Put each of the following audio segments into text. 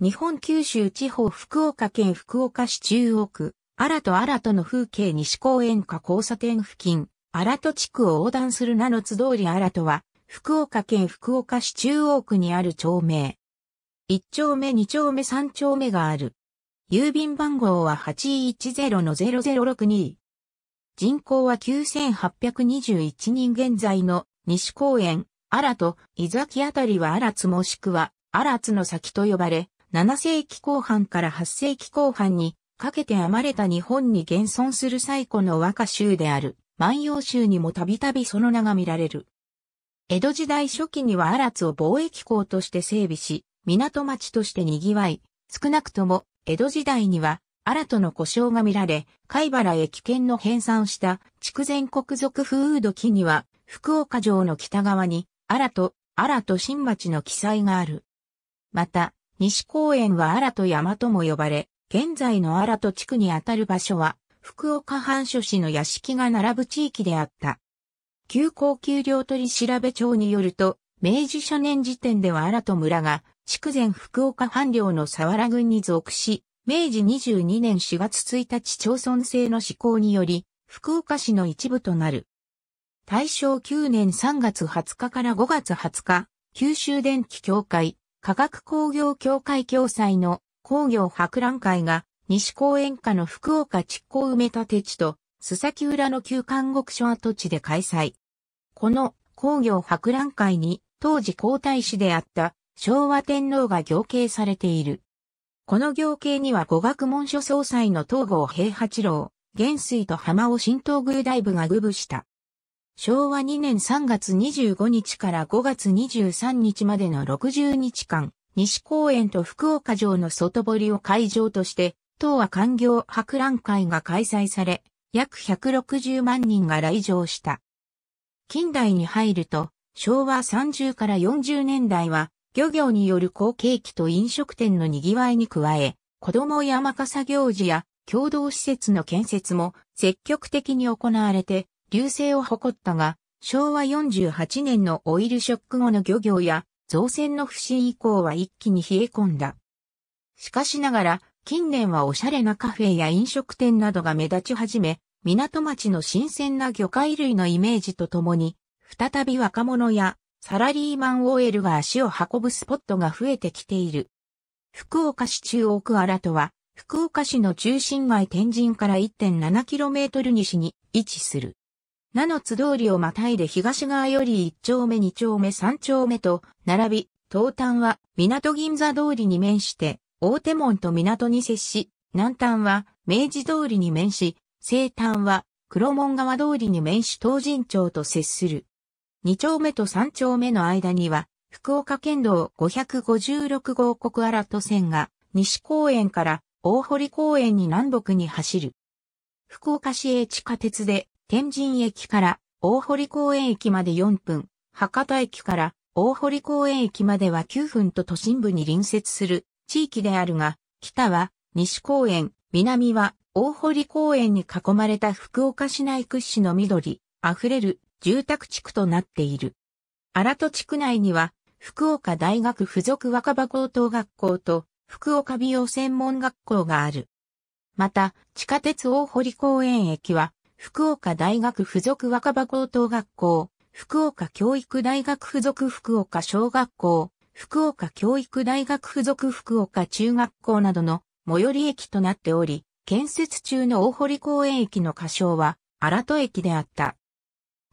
日本九州地方福岡県福岡市中央区、新と新との風景西公園下交差点付近、新と地区を横断する名の津通り新とは、福岡県福岡市中央区にある町名。1丁目2丁目3丁目がある。郵便番号は8 1 0 0 0 6 2人口は9821人現在の西公園、新と伊崎あたりは荒津もしくは荒津の先と呼ばれ、7世紀後半から8世紀後半にかけて編まれた日本に現存する最古の和歌集である万葉集にもたびたびその名が見られる。江戸時代初期には荒津を貿易港として整備し、港町として賑わい、少なくとも江戸時代には新との故障が見られ、貝原駅圏の編纂した筑前国賊風土記には、福岡城の北側に、新と、新と新町の記載がある。また、西公園は荒戸山とも呼ばれ、現在の荒戸地区にあたる場所は、福岡藩書市の屋敷が並ぶ地域であった。旧高級料取調べ庁によると、明治初年時点では荒戸村が、筑前福岡藩領の佐原郡に属し、明治22年4月1日町村制の施行により、福岡市の一部となる。大正9年3月20日から5月20日、九州電気協会、科学工業協会共催の工業博覧会が西公園下の福岡築港埋め立て地と須崎浦の旧監獄所跡地で開催。この工業博覧会に当時皇太子であった昭和天皇が行刑されている。この行慶には語学文書総裁の東郷平八郎、元帥と浜尾新東宮大部が具舞した。昭和2年3月25日から5月23日までの60日間、西公園と福岡城の外堀を会場として、東亜官業博覧会が開催され、約160万人が来場した。近代に入ると、昭和30から40年代は、漁業による好景気と飲食店の賑わいに加え、子供山笠行事や共同施設の建設も積極的に行われて、流星を誇ったが、昭和48年のオイルショック後の漁業や造船の不振以降は一気に冷え込んだ。しかしながら、近年はおしゃれなカフェや飲食店などが目立ち始め、港町の新鮮な魚介類のイメージとともに、再び若者やサラリーマン OL が足を運ぶスポットが増えてきている。福岡市中央区荒とは、福岡市の中心街天神から 1.7km 西に位置する。名の津通りをまたいで東側より1丁目2丁目3丁目と並び、東端は港銀座通りに面して大手門と港に接し、南端は明治通りに面し、西端は黒門川通りに面し東神町と接する。2丁目と3丁目の間には、福岡県道556号国荒戸線が西公園から大堀公園に南北に走る。福岡市営地下鉄で天神駅から大堀公園駅まで4分、博多駅から大堀公園駅までは9分と都心部に隣接する地域であるが、北は西公園、南は大堀公園に囲まれた福岡市内屈指の緑、溢れる住宅地区となっている。荒戸地区内には、福岡大学附属若葉高等学校と福岡美容専門学校がある。また、地下鉄大堀公園駅は、福岡大学附属若葉高等学校、福岡教育大学附属福岡小学校、福岡教育大学附属福岡中学校などの最寄り駅となっており、建設中の大堀公園駅の仮称は、荒戸駅であった。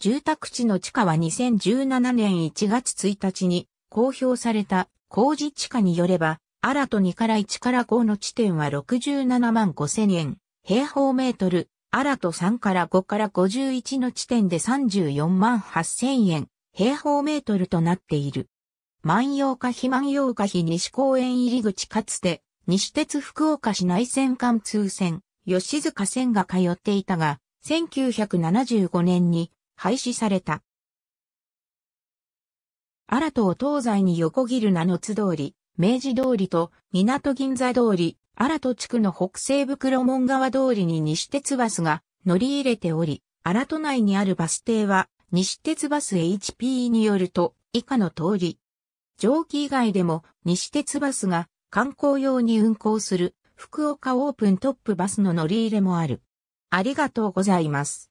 住宅地の地下は2017年1月1日に公表された工事地下によれば、新戸2から1から5の地点は67万5千円、平方メートル、アラト3から5から51の地点で34万8000円、平方メートルとなっている。万葉花碑万葉花碑西公園入り口かつて、西鉄福岡市内線貫通線、吉塚線が通っていたが、1975年に廃止された。新戸を東西に横切る名の津通り、明治通りと港銀座通り、新戸地区の北西部黒門川通りに西鉄バスが乗り入れており、新戸内にあるバス停は、西鉄バス HP によると、以下の通り。蒸気以外でも、西鉄バスが観光用に運行する、福岡オープントップバスの乗り入れもある。ありがとうございます。